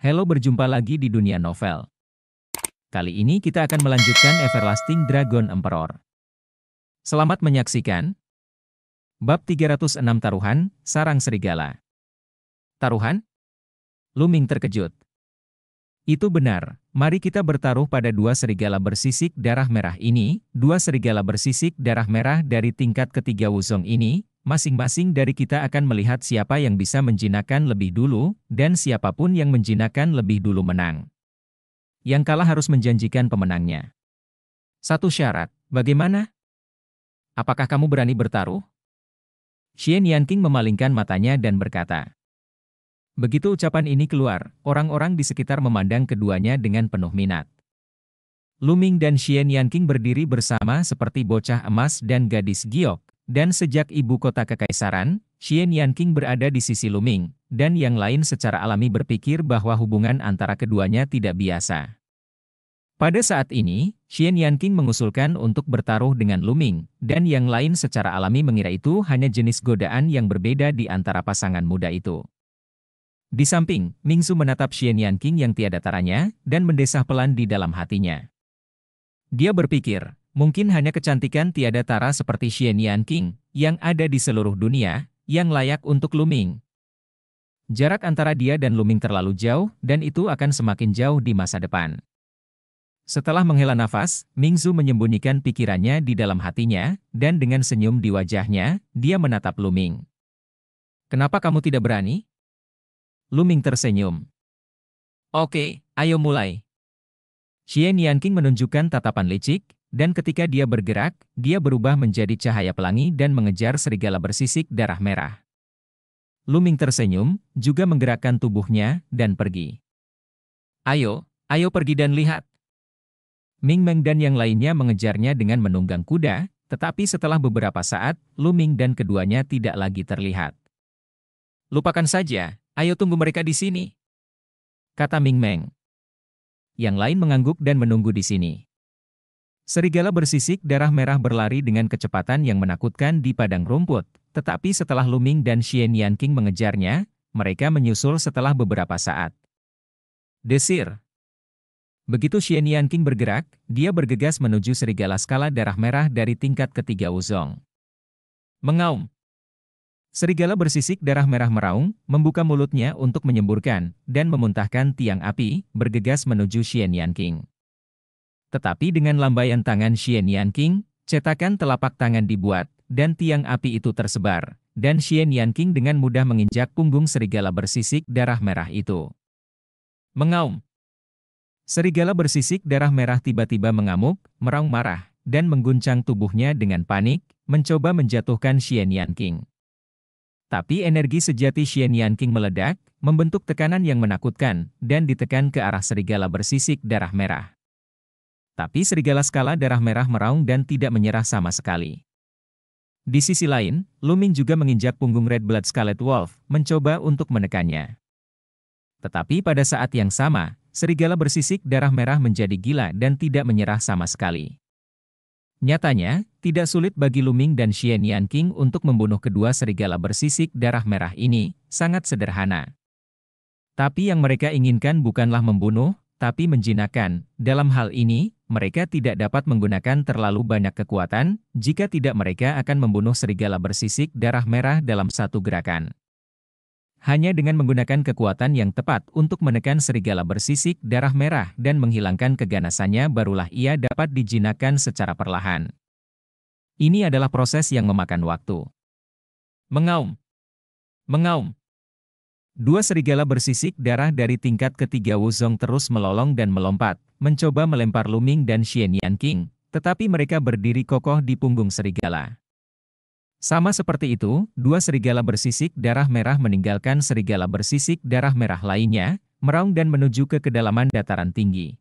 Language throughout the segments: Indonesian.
Halo berjumpa lagi di dunia novel. Kali ini kita akan melanjutkan Everlasting Dragon Emperor. Selamat menyaksikan. Bab 306 Taruhan, Sarang Serigala. Taruhan? Luming terkejut. Itu benar, mari kita bertaruh pada dua serigala bersisik darah merah ini, dua serigala bersisik darah merah dari tingkat ketiga Wuzong ini, Masing-masing dari kita akan melihat siapa yang bisa menjinakkan lebih dulu, dan siapapun yang menjinakkan lebih dulu menang. Yang kalah harus menjanjikan pemenangnya. Satu syarat, bagaimana? Apakah kamu berani bertaruh? Xian Yanqing memalingkan matanya dan berkata. Begitu ucapan ini keluar, orang-orang di sekitar memandang keduanya dengan penuh minat. Luming dan Xian Yanqing berdiri bersama seperti bocah emas dan gadis giok, dan sejak ibu kota kekaisaran, Xian Yanqing berada di sisi Luming, dan yang lain secara alami berpikir bahwa hubungan antara keduanya tidak biasa. Pada saat ini, Xian Yanqing mengusulkan untuk bertaruh dengan Luming, dan yang lain secara alami mengira itu hanya jenis godaan yang berbeda di antara pasangan muda itu. Di samping, Mingsu menatap Xian Yanqing yang tiada taranya, dan mendesah pelan di dalam hatinya. Dia berpikir, Mungkin hanya kecantikan tiada tara seperti Xian Yan King, yang ada di seluruh dunia, yang layak untuk Luming. Jarak antara dia dan Luming terlalu jauh, dan itu akan semakin jauh di masa depan. Setelah menghela nafas, Mingzu menyembunyikan pikirannya di dalam hatinya, dan dengan senyum di wajahnya, dia menatap Luming. Kenapa kamu tidak berani? Luming tersenyum. Oke, ayo mulai. Xian Yanqing menunjukkan tatapan licik, dan ketika dia bergerak, dia berubah menjadi cahaya pelangi dan mengejar serigala bersisik darah merah. Luming tersenyum, juga menggerakkan tubuhnya, dan pergi. Ayo, ayo pergi dan lihat. Ming Meng dan yang lainnya mengejarnya dengan menunggang kuda, tetapi setelah beberapa saat, Luming dan keduanya tidak lagi terlihat. Lupakan saja, ayo tunggu mereka di sini. Kata Ming Meng. Yang lain mengangguk dan menunggu di sini. Serigala bersisik darah merah berlari dengan kecepatan yang menakutkan di padang rumput, tetapi setelah Luming dan Xian Yanqing mengejarnya, mereka menyusul setelah beberapa saat. Desir Begitu Xian Yanqing bergerak, dia bergegas menuju serigala skala darah merah dari tingkat ketiga Uzong. Mengaum Serigala bersisik darah merah meraung, membuka mulutnya untuk menyemburkan, dan memuntahkan tiang api, bergegas menuju Xian Yanqing. Tetapi dengan lambaian tangan Xian Yan King, cetakan telapak tangan dibuat, dan tiang api itu tersebar, dan Xian Yan King dengan mudah menginjak punggung serigala bersisik darah merah itu. Mengaum. Serigala bersisik darah merah tiba-tiba mengamuk, meraung marah, dan mengguncang tubuhnya dengan panik, mencoba menjatuhkan Xian Yan King. Tapi energi sejati Xian Yan King meledak, membentuk tekanan yang menakutkan, dan ditekan ke arah serigala bersisik darah merah. Tapi serigala skala darah merah meraung dan tidak menyerah sama sekali. Di sisi lain, Lumin juga menginjak punggung Red Blood Scarlet Wolf, mencoba untuk menekannya. Tetapi pada saat yang sama, serigala bersisik darah merah menjadi gila dan tidak menyerah sama sekali. Nyatanya, tidak sulit bagi Luming dan Xian Yan King untuk membunuh kedua serigala bersisik darah merah ini, sangat sederhana. Tapi yang mereka inginkan bukanlah membunuh, tapi menjinakkan. Dalam hal ini, mereka tidak dapat menggunakan terlalu banyak kekuatan, jika tidak mereka akan membunuh serigala bersisik darah merah dalam satu gerakan. Hanya dengan menggunakan kekuatan yang tepat untuk menekan serigala bersisik darah merah dan menghilangkan keganasannya barulah ia dapat dijinakkan secara perlahan. Ini adalah proses yang memakan waktu. Mengaum. Mengaum. Dua serigala bersisik darah dari tingkat ketiga Wuzong terus melolong dan melompat, mencoba melempar Luming dan Yan King, tetapi mereka berdiri kokoh di punggung serigala. Sama seperti itu, dua serigala bersisik darah merah meninggalkan serigala bersisik darah merah lainnya, meraung dan menuju ke kedalaman dataran tinggi.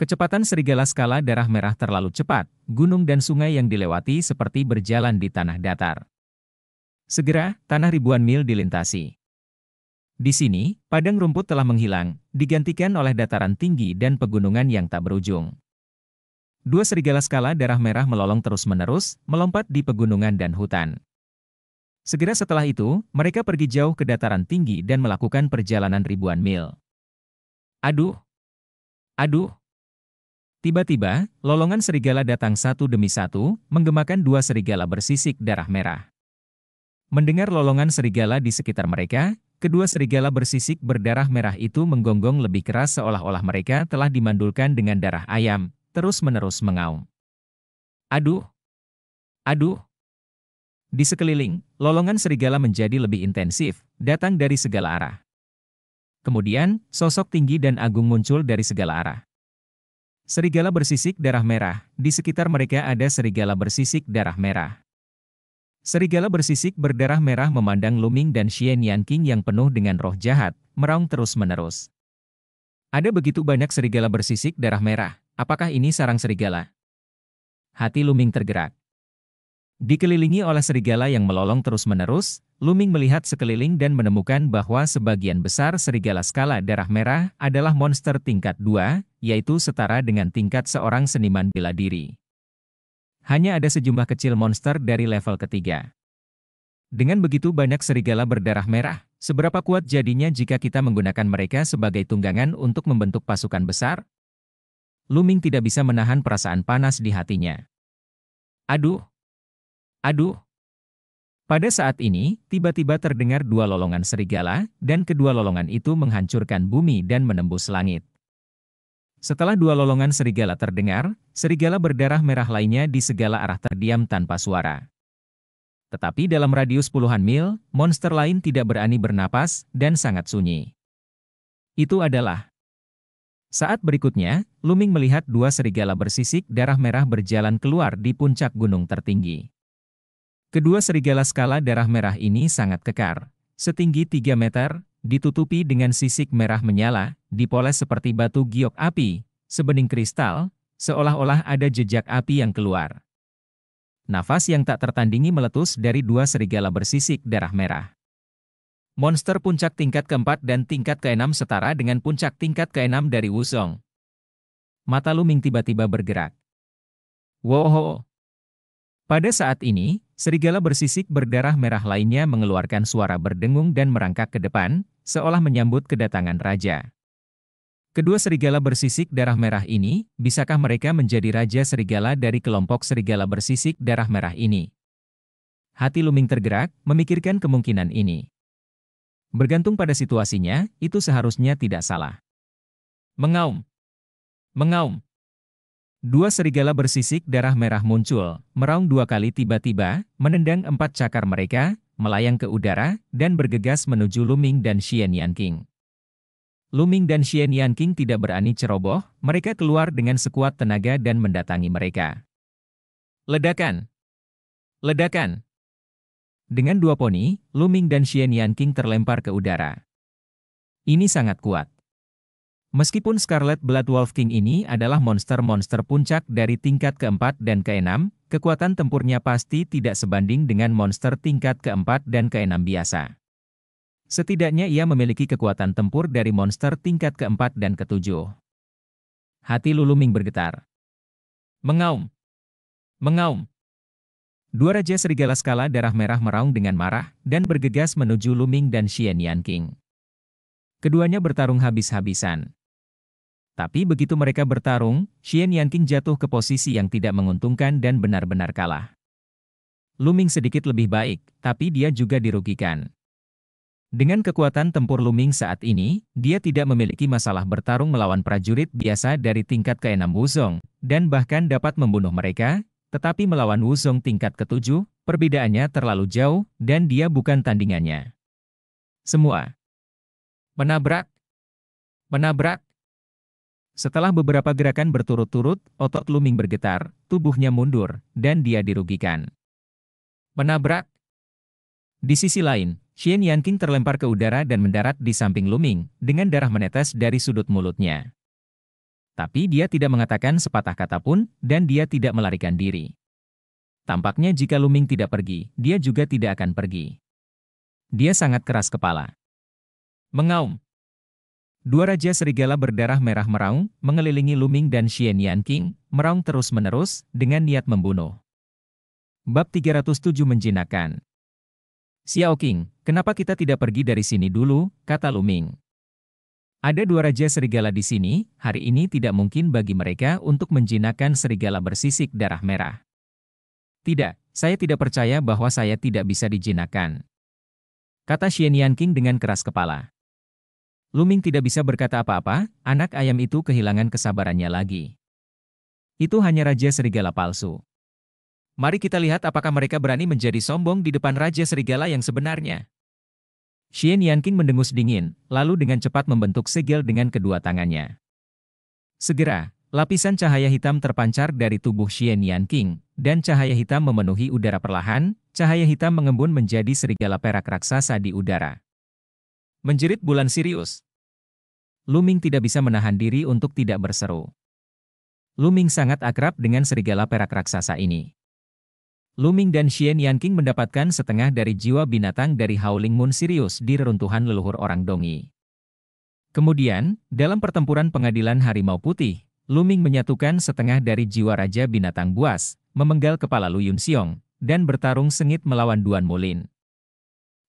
Kecepatan serigala skala darah merah terlalu cepat, gunung dan sungai yang dilewati seperti berjalan di tanah datar. Segera, tanah ribuan mil dilintasi. Di sini, padang rumput telah menghilang, digantikan oleh dataran tinggi dan pegunungan yang tak berujung. Dua serigala skala darah merah melolong terus-menerus, melompat di pegunungan dan hutan. Segera setelah itu, mereka pergi jauh ke dataran tinggi dan melakukan perjalanan ribuan mil. Aduh! Aduh! Tiba-tiba, lolongan serigala datang satu demi satu, menggemakan dua serigala bersisik darah merah. Mendengar lolongan serigala di sekitar mereka, Kedua serigala bersisik berdarah merah itu menggonggong lebih keras seolah-olah mereka telah dimandulkan dengan darah ayam, terus-menerus mengaum. Aduh! Aduh! Di sekeliling, lolongan serigala menjadi lebih intensif, datang dari segala arah. Kemudian, sosok tinggi dan agung muncul dari segala arah. Serigala bersisik darah merah, di sekitar mereka ada serigala bersisik darah merah. Serigala bersisik berdarah merah memandang Luming dan Xian Yanqing yang penuh dengan roh jahat, meraung terus-menerus. Ada begitu banyak serigala bersisik darah merah, apakah ini sarang serigala? Hati Luming tergerak. Dikelilingi oleh serigala yang melolong terus-menerus, Luming melihat sekeliling dan menemukan bahwa sebagian besar serigala skala darah merah adalah monster tingkat 2, yaitu setara dengan tingkat seorang seniman bela diri hanya ada sejumlah kecil monster dari level ketiga. Dengan begitu banyak serigala berdarah merah, seberapa kuat jadinya jika kita menggunakan mereka sebagai tunggangan untuk membentuk pasukan besar? Luming tidak bisa menahan perasaan panas di hatinya. Aduh! Aduh! Pada saat ini, tiba-tiba terdengar dua lolongan serigala, dan kedua lolongan itu menghancurkan bumi dan menembus langit. Setelah dua lolongan serigala terdengar, serigala berdarah merah lainnya di segala arah terdiam tanpa suara. Tetapi dalam radius puluhan mil, monster lain tidak berani bernapas dan sangat sunyi. Itu adalah saat berikutnya, Luming melihat dua serigala bersisik darah merah berjalan keluar di puncak gunung tertinggi. Kedua serigala skala darah merah ini sangat kekar, setinggi 3 meter, ditutupi dengan sisik merah menyala, dipoles seperti batu giok api, sebening kristal, seolah-olah ada jejak api yang keluar. Nafas yang tak tertandingi meletus dari dua serigala bersisik darah merah. Monster puncak tingkat keempat dan tingkat keenam setara dengan puncak tingkat keenam dari Wusong. Mata Luming tiba-tiba bergerak. Woho! Pada saat ini, serigala bersisik berdarah merah lainnya mengeluarkan suara berdengung dan merangkak ke depan, seolah menyambut kedatangan raja. Kedua serigala bersisik darah merah ini, bisakah mereka menjadi raja serigala dari kelompok serigala bersisik darah merah ini? Hati Luming tergerak, memikirkan kemungkinan ini. Bergantung pada situasinya, itu seharusnya tidak salah. Mengaum. Mengaum. Dua serigala bersisik darah merah muncul, meraung dua kali tiba-tiba, menendang empat cakar mereka, melayang ke udara, dan bergegas menuju Luming dan Xian Yanqing. Luming dan Xian Yanqing tidak berani ceroboh, mereka keluar dengan sekuat tenaga dan mendatangi mereka. Ledakan! Ledakan! Dengan dua poni, Luming dan Xian Yanqing terlempar ke udara. Ini sangat kuat. Meskipun Scarlet Blood Wolf King ini adalah monster-monster puncak dari tingkat keempat dan keenam, kekuatan tempurnya pasti tidak sebanding dengan monster tingkat keempat dan keenam biasa. Setidaknya ia memiliki kekuatan tempur dari monster tingkat keempat dan ketujuh. Hati Luluming bergetar. Mengaum. Mengaum. Dua Raja Serigala Skala Darah Merah meraung dengan marah dan bergegas menuju Luming dan Xian Yan King. Keduanya bertarung habis-habisan. Tapi begitu mereka bertarung, Xian Yanqing jatuh ke posisi yang tidak menguntungkan dan benar-benar kalah. Luming sedikit lebih baik, tapi dia juga dirugikan. Dengan kekuatan tempur Luming saat ini, dia tidak memiliki masalah bertarung melawan prajurit biasa dari tingkat ke-6 Wuzong, dan bahkan dapat membunuh mereka, tetapi melawan Wuzong tingkat ke-7, perbedaannya terlalu jauh, dan dia bukan tandingannya. Semua. Menabrak. Menabrak. Setelah beberapa gerakan berturut-turut, otot luming bergetar, tubuhnya mundur, dan dia dirugikan. Menabrak. Di sisi lain, Xian Yanqing terlempar ke udara dan mendarat di samping Luming, dengan darah menetes dari sudut mulutnya. Tapi dia tidak mengatakan sepatah kata pun, dan dia tidak melarikan diri. Tampaknya jika Luming tidak pergi, dia juga tidak akan pergi. Dia sangat keras kepala. Mengaum. Dua raja serigala berdarah merah meraung, mengelilingi Luming dan Xian Yan meraung terus-menerus, dengan niat membunuh. Bab 307 Menjinakkan Xiao King, kenapa kita tidak pergi dari sini dulu, kata Luming. Ada dua raja serigala di sini, hari ini tidak mungkin bagi mereka untuk menjinakkan serigala bersisik darah merah. Tidak, saya tidak percaya bahwa saya tidak bisa dijinakkan. Kata Xian Yan dengan keras kepala. Luming tidak bisa berkata apa-apa, anak ayam itu kehilangan kesabarannya lagi. Itu hanya Raja Serigala palsu. Mari kita lihat apakah mereka berani menjadi sombong di depan Raja Serigala yang sebenarnya. Xian Yanqing mendengus dingin, lalu dengan cepat membentuk segel dengan kedua tangannya. Segera, lapisan cahaya hitam terpancar dari tubuh Xian Yanqing, dan cahaya hitam memenuhi udara perlahan, cahaya hitam mengembun menjadi serigala perak raksasa di udara. Menjerit bulan Sirius. Luming tidak bisa menahan diri untuk tidak berseru. Luming sangat akrab dengan serigala perak raksasa ini. Luming dan Xian Yanqing mendapatkan setengah dari jiwa binatang dari Howling Moon Sirius di reruntuhan leluhur orang Dongi. Kemudian, dalam pertempuran pengadilan Harimau Putih, Luming menyatukan setengah dari jiwa Raja Binatang Buas, memenggal kepala Lu Yun Xiong, dan bertarung sengit melawan Duan Mulin.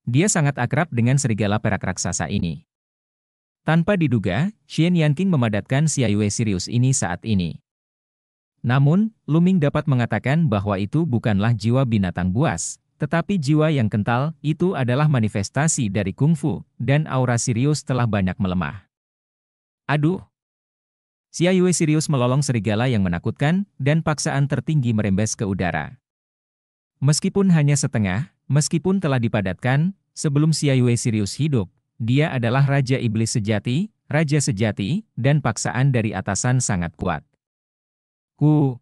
Dia sangat akrab dengan serigala perak raksasa ini. Tanpa diduga, Xian Yanqing memadatkan Yue Sirius ini saat ini. Namun, Luming dapat mengatakan bahwa itu bukanlah jiwa binatang buas, tetapi jiwa yang kental itu adalah manifestasi dari kungfu, dan aura Sirius telah banyak melemah. Aduh! Yue Sirius melolong serigala yang menakutkan, dan paksaan tertinggi merembes ke udara. Meskipun hanya setengah, Meskipun telah dipadatkan, sebelum Xiayue Sirius hidup, dia adalah Raja Iblis Sejati, Raja Sejati, dan paksaan dari atasan sangat kuat. Ku.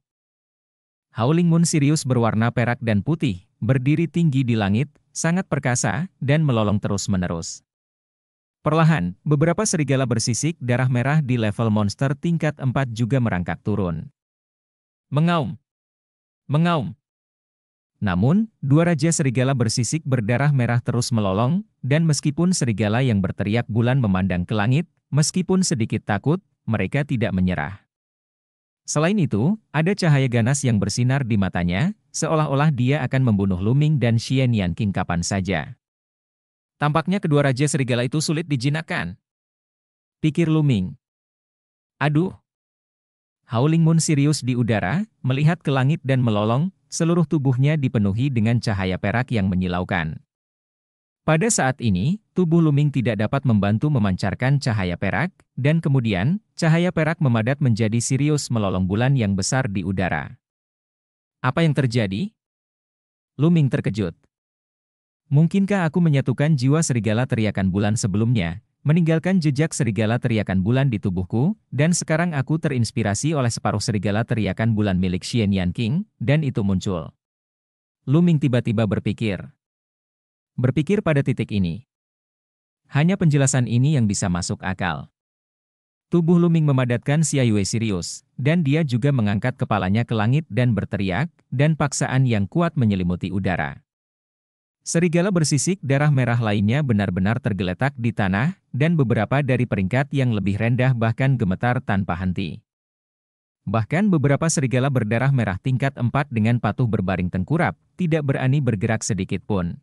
Howling Moon Sirius berwarna perak dan putih, berdiri tinggi di langit, sangat perkasa, dan melolong terus-menerus. Perlahan, beberapa serigala bersisik darah merah di level monster tingkat 4 juga merangkak turun. Mengaum. Mengaum. Namun, dua raja serigala bersisik berdarah merah terus melolong, dan meskipun serigala yang berteriak bulan memandang ke langit, meskipun sedikit takut, mereka tidak menyerah. Selain itu, ada cahaya ganas yang bersinar di matanya, seolah-olah dia akan membunuh Luming dan Xian Yan King kapan saja. Tampaknya kedua raja serigala itu sulit dijinakkan. Pikir Luming. Aduh. Howling Moon serius di udara, melihat ke langit dan melolong, seluruh tubuhnya dipenuhi dengan cahaya perak yang menyilaukan. Pada saat ini, tubuh Luming tidak dapat membantu memancarkan cahaya perak, dan kemudian, cahaya perak memadat menjadi Sirius melolong bulan yang besar di udara. Apa yang terjadi? Luming terkejut. Mungkinkah aku menyatukan jiwa serigala teriakan bulan sebelumnya, meninggalkan jejak serigala teriakan bulan di tubuhku, dan sekarang aku terinspirasi oleh separuh serigala teriakan bulan milik Xian Yan King, dan itu muncul. Luming tiba-tiba berpikir. Berpikir pada titik ini. Hanya penjelasan ini yang bisa masuk akal. Tubuh Luming memadatkan Xia Yue Sirius, dan dia juga mengangkat kepalanya ke langit dan berteriak, dan paksaan yang kuat menyelimuti udara. Serigala bersisik darah merah lainnya benar-benar tergeletak di tanah, dan beberapa dari peringkat yang lebih rendah bahkan gemetar tanpa henti. Bahkan beberapa serigala berdarah merah tingkat 4 dengan patuh berbaring tengkurap, tidak berani bergerak sedikit pun.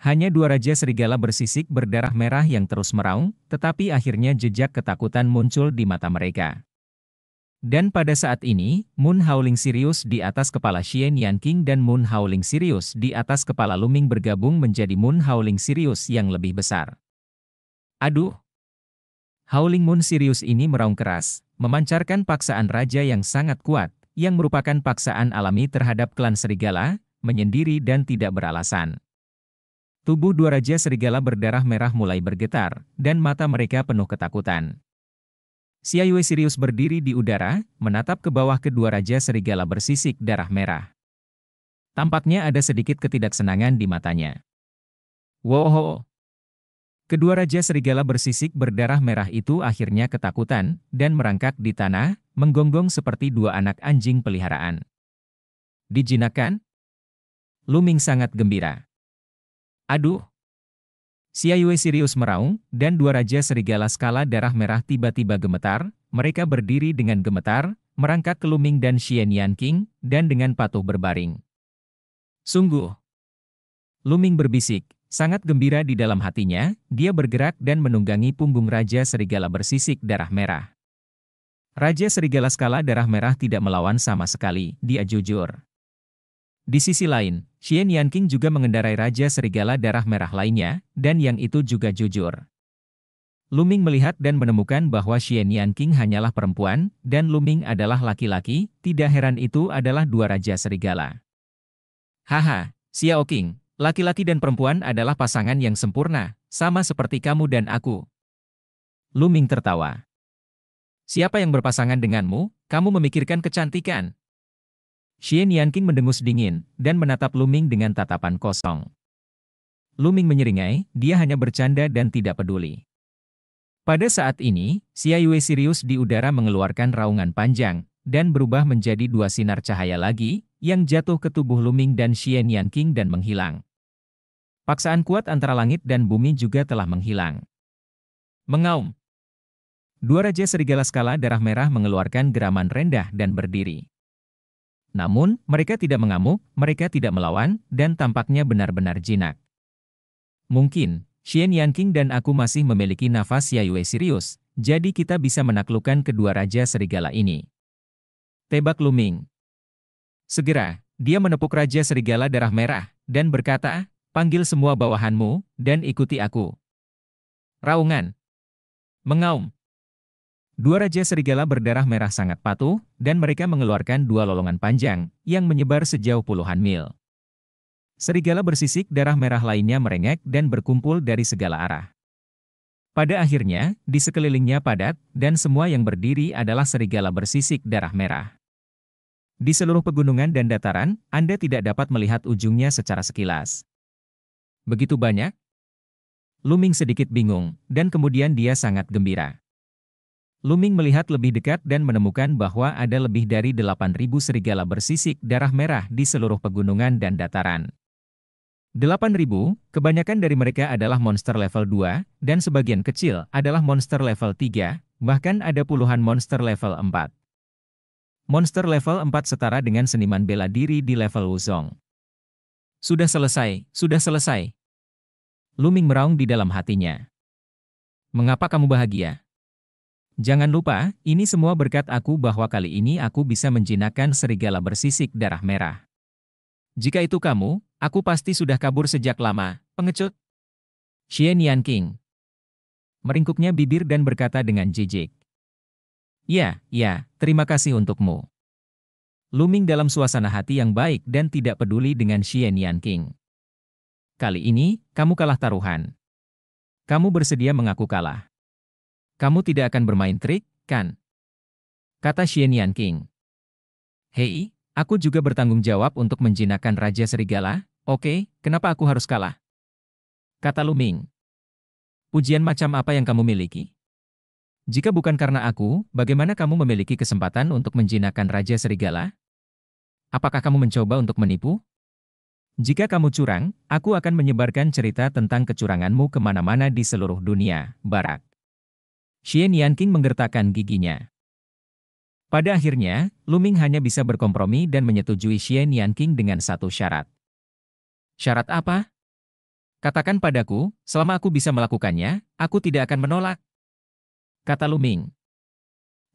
Hanya dua raja serigala bersisik berdarah merah yang terus meraung, tetapi akhirnya jejak ketakutan muncul di mata mereka. Dan pada saat ini, Moon Howling Sirius di atas kepala Xian Yan King dan Moon Howling Sirius di atas kepala Luming bergabung menjadi Moon Howling Sirius yang lebih besar. Aduh! Howling Moon Sirius ini meraung keras, memancarkan paksaan raja yang sangat kuat, yang merupakan paksaan alami terhadap klan serigala, menyendiri dan tidak beralasan. Tubuh dua raja serigala berdarah merah mulai bergetar, dan mata mereka penuh ketakutan. Xiaoyue Sirius berdiri di udara, menatap ke bawah kedua raja serigala bersisik darah merah. Tampaknya ada sedikit ketidaksenangan di matanya. Woho! Kedua raja serigala bersisik berdarah merah itu akhirnya ketakutan dan merangkak di tanah, menggonggong seperti dua anak anjing peliharaan. Dijinakan? Luming sangat gembira. Aduh, Siayue Sirius meraung, dan dua raja serigala skala darah merah tiba-tiba gemetar, mereka berdiri dengan gemetar, merangkak ke Luming dan Xian Yan King, dan dengan patuh berbaring. Sungguh. Luming berbisik, sangat gembira di dalam hatinya, dia bergerak dan menunggangi punggung raja serigala bersisik darah merah. Raja serigala skala darah merah tidak melawan sama sekali, dia jujur. Di sisi lain, Xian Yanqing juga mengendarai Raja Serigala Darah Merah lainnya, dan yang itu juga jujur. Luming melihat dan menemukan bahwa Xian Yanqing hanyalah perempuan, dan Luming adalah laki-laki, tidak heran itu adalah dua Raja Serigala. Haha, Xiao Qing, laki-laki dan perempuan adalah pasangan yang sempurna, sama seperti kamu dan aku. Luming tertawa. Siapa yang berpasangan denganmu, kamu memikirkan kecantikan, Xian Yanqing mendengus dingin, dan menatap Luming dengan tatapan kosong. Luming menyeringai, dia hanya bercanda dan tidak peduli. Pada saat ini, Xia Yue Sirius di udara mengeluarkan raungan panjang, dan berubah menjadi dua sinar cahaya lagi, yang jatuh ke tubuh Luming dan Xian Yanqing dan menghilang. Paksaan kuat antara langit dan bumi juga telah menghilang. Mengaum. Dua Raja Serigala Skala Darah Merah mengeluarkan geraman rendah dan berdiri. Namun, mereka tidak mengamuk, mereka tidak melawan, dan tampaknya benar-benar jinak. Mungkin, Xian Yanqing dan aku masih memiliki nafas Yayue serius, jadi kita bisa menaklukkan kedua raja serigala ini. Tebak Luming. Segera, dia menepuk raja serigala darah merah, dan berkata, panggil semua bawahanmu, dan ikuti aku. Raungan. Mengaum. Dua raja serigala berdarah merah sangat patuh, dan mereka mengeluarkan dua lolongan panjang, yang menyebar sejauh puluhan mil. Serigala bersisik darah merah lainnya merengek dan berkumpul dari segala arah. Pada akhirnya, di sekelilingnya padat, dan semua yang berdiri adalah serigala bersisik darah merah. Di seluruh pegunungan dan dataran, Anda tidak dapat melihat ujungnya secara sekilas. Begitu banyak? Luming sedikit bingung, dan kemudian dia sangat gembira. Luming melihat lebih dekat dan menemukan bahwa ada lebih dari 8.000 serigala bersisik darah merah di seluruh pegunungan dan dataran. 8.000, kebanyakan dari mereka adalah monster level 2, dan sebagian kecil adalah monster level 3, bahkan ada puluhan monster level 4. Monster level 4 setara dengan seniman bela diri di level Wuzong. Sudah selesai, sudah selesai. Luming meraung di dalam hatinya. Mengapa kamu bahagia? Jangan lupa, ini semua berkat aku bahwa kali ini aku bisa menjinakkan serigala bersisik darah merah. Jika itu kamu, aku pasti sudah kabur sejak lama, pengecut. Xian Yan King. Meringkuknya bibir dan berkata dengan jijik. Ya, ya, terima kasih untukmu. Luming dalam suasana hati yang baik dan tidak peduli dengan Xian Yan King. Kali ini, kamu kalah taruhan. Kamu bersedia mengaku kalah. Kamu tidak akan bermain trik, kan? Kata Yan King. Hei, aku juga bertanggung jawab untuk menjinakkan Raja Serigala, oke, kenapa aku harus kalah? Kata Lu Ming. Ujian macam apa yang kamu miliki? Jika bukan karena aku, bagaimana kamu memiliki kesempatan untuk menjinakkan Raja Serigala? Apakah kamu mencoba untuk menipu? Jika kamu curang, aku akan menyebarkan cerita tentang kecuranganmu kemana-mana di seluruh dunia, Barak. Xian Yanqing menggertakkan giginya. Pada akhirnya, Luming hanya bisa berkompromi dan menyetujui Xian Yanqing dengan satu syarat. Syarat apa? Katakan padaku, selama aku bisa melakukannya, aku tidak akan menolak. Kata Luming.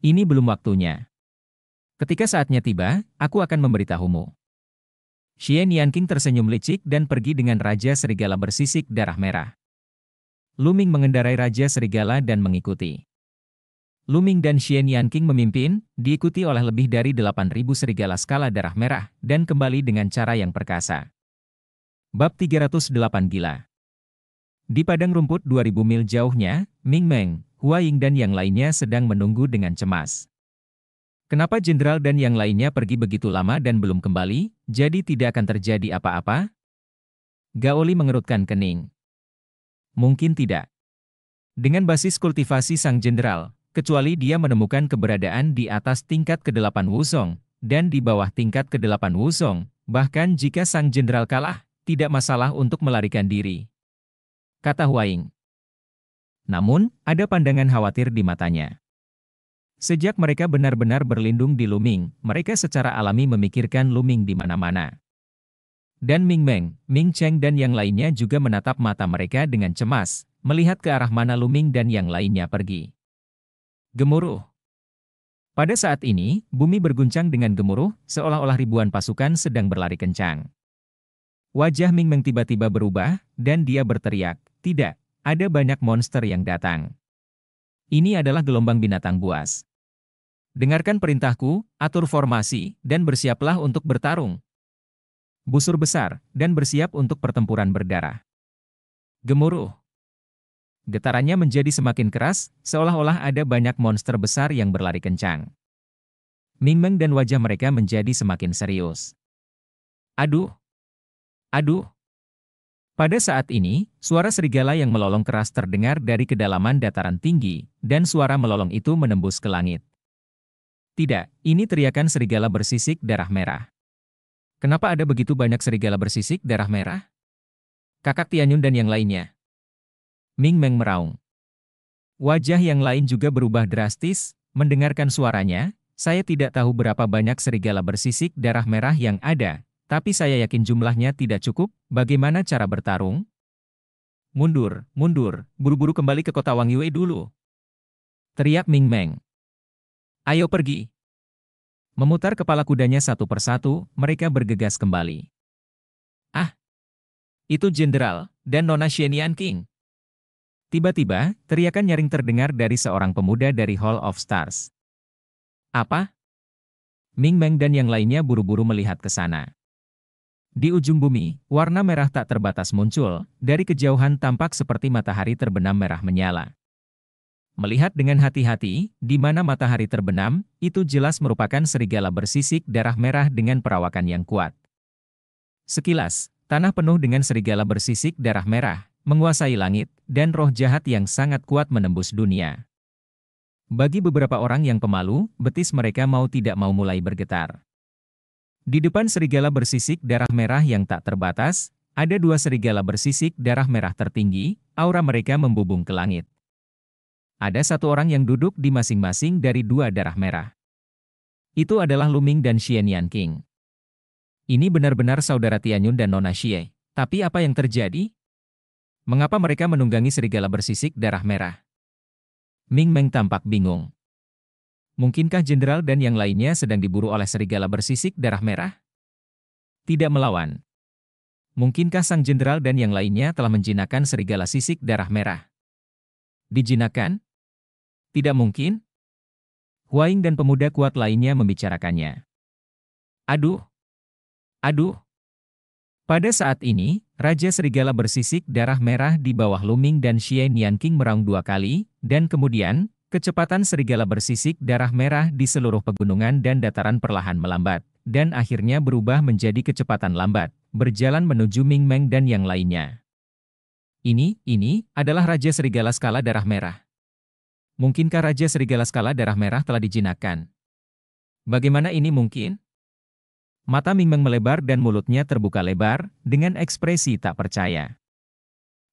Ini belum waktunya. Ketika saatnya tiba, aku akan memberitahumu. Xian Yanqing tersenyum licik dan pergi dengan Raja Serigala bersisik darah merah. Luming mengendarai Raja Serigala dan mengikuti. Luming dan Xian Yanqing memimpin, diikuti oleh lebih dari 8.000 serigala skala darah merah, dan kembali dengan cara yang perkasa. Bab 308 Gila Di padang rumput 2000 mil jauhnya, Ming Meng, Hua Ying dan yang lainnya sedang menunggu dengan cemas. Kenapa jenderal dan yang lainnya pergi begitu lama dan belum kembali, jadi tidak akan terjadi apa-apa? Gaoli mengerutkan kening mungkin tidak. Dengan basis kultivasi sang jenderal, kecuali dia menemukan keberadaan di atas tingkat ke-8 Wusong, dan di bawah tingkat ke-8 Wusong, bahkan jika sang jenderal kalah, tidak masalah untuk melarikan diri. Kata Huaing. Namun, ada pandangan khawatir di matanya. Sejak mereka benar-benar berlindung di Luming, mereka secara alami memikirkan Luming di mana-mana dan Ming Meng, Ming Cheng dan yang lainnya juga menatap mata mereka dengan cemas, melihat ke arah mana Lu Ming dan yang lainnya pergi. Gemuruh Pada saat ini, bumi berguncang dengan gemuruh, seolah-olah ribuan pasukan sedang berlari kencang. Wajah Ming Meng tiba-tiba berubah, dan dia berteriak, tidak, ada banyak monster yang datang. Ini adalah gelombang binatang buas. Dengarkan perintahku, atur formasi, dan bersiaplah untuk bertarung, busur besar, dan bersiap untuk pertempuran berdarah. Gemuruh. Getarannya menjadi semakin keras, seolah-olah ada banyak monster besar yang berlari kencang. Mingmeng dan wajah mereka menjadi semakin serius. Aduh! Aduh! Pada saat ini, suara serigala yang melolong keras terdengar dari kedalaman dataran tinggi, dan suara melolong itu menembus ke langit. Tidak, ini teriakan serigala bersisik darah merah. Kenapa ada begitu banyak serigala bersisik darah merah? Kakak Tianyun dan yang lainnya. Ming Meng meraung. Wajah yang lain juga berubah drastis, mendengarkan suaranya, saya tidak tahu berapa banyak serigala bersisik darah merah yang ada, tapi saya yakin jumlahnya tidak cukup, bagaimana cara bertarung? Mundur, mundur, buru-buru kembali ke kota Wang Yue dulu. Teriak Ming Meng. Ayo pergi. Memutar kepala kudanya satu persatu, mereka bergegas kembali. Ah! Itu Jenderal, dan Nona Shenian King. Tiba-tiba, teriakan nyaring terdengar dari seorang pemuda dari Hall of Stars. Apa? Ming Meng dan yang lainnya buru-buru melihat ke sana. Di ujung bumi, warna merah tak terbatas muncul, dari kejauhan tampak seperti matahari terbenam merah menyala. Melihat dengan hati-hati, di mana matahari terbenam, itu jelas merupakan serigala bersisik darah merah dengan perawakan yang kuat. Sekilas, tanah penuh dengan serigala bersisik darah merah, menguasai langit, dan roh jahat yang sangat kuat menembus dunia. Bagi beberapa orang yang pemalu, betis mereka mau tidak mau mulai bergetar. Di depan serigala bersisik darah merah yang tak terbatas, ada dua serigala bersisik darah merah tertinggi, aura mereka membubung ke langit. Ada satu orang yang duduk di masing-masing dari dua darah merah. Itu adalah Luming dan Xian Yan King. Ini benar-benar saudara Tianyun dan Nona Xie. Tapi apa yang terjadi? Mengapa mereka menunggangi serigala bersisik darah merah? Ming Meng tampak bingung. Mungkinkah jenderal dan yang lainnya sedang diburu oleh serigala bersisik darah merah? Tidak melawan. Mungkinkah sang jenderal dan yang lainnya telah menjinakkan serigala sisik darah merah? Dijinakan? Tidak mungkin? Huaing dan pemuda kuat lainnya membicarakannya. Aduh! Aduh! Pada saat ini, Raja Serigala bersisik darah merah di bawah Luming dan Xie Nianqing meraung dua kali, dan kemudian, kecepatan serigala bersisik darah merah di seluruh pegunungan dan dataran perlahan melambat, dan akhirnya berubah menjadi kecepatan lambat, berjalan menuju Ming Meng dan yang lainnya. Ini, ini, adalah Raja Serigala skala darah merah. Mungkinkah Raja Serigala Skala Darah Merah telah dijinakkan? Bagaimana ini mungkin? Mata Mingmeng melebar dan mulutnya terbuka lebar, dengan ekspresi tak percaya.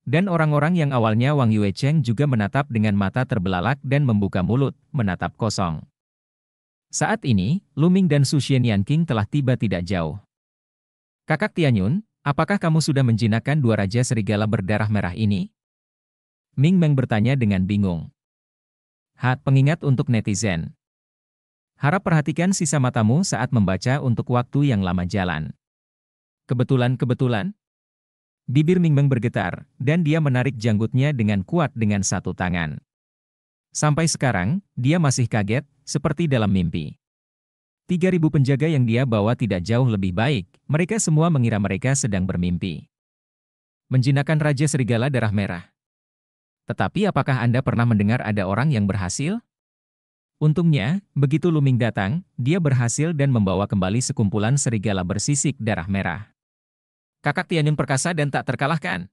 Dan orang-orang yang awalnya Wang Yuecheng juga menatap dengan mata terbelalak dan membuka mulut, menatap kosong. Saat ini, Luming dan Su King telah tiba tidak jauh. Kakak Tianyun, apakah kamu sudah menjinakkan dua raja serigala berdarah merah ini? Ming Meng bertanya dengan bingung. Hat pengingat untuk netizen. Harap perhatikan sisa matamu saat membaca untuk waktu yang lama jalan. Kebetulan-kebetulan, bibir Mingmeng bergetar, dan dia menarik janggutnya dengan kuat dengan satu tangan. Sampai sekarang, dia masih kaget, seperti dalam mimpi. 3.000 penjaga yang dia bawa tidak jauh lebih baik, mereka semua mengira mereka sedang bermimpi. Menjinakkan Raja Serigala Darah Merah tetapi apakah Anda pernah mendengar ada orang yang berhasil? Untungnya, begitu Luming datang, dia berhasil dan membawa kembali sekumpulan serigala bersisik darah merah. Kakak Tianyun perkasa dan tak terkalahkan.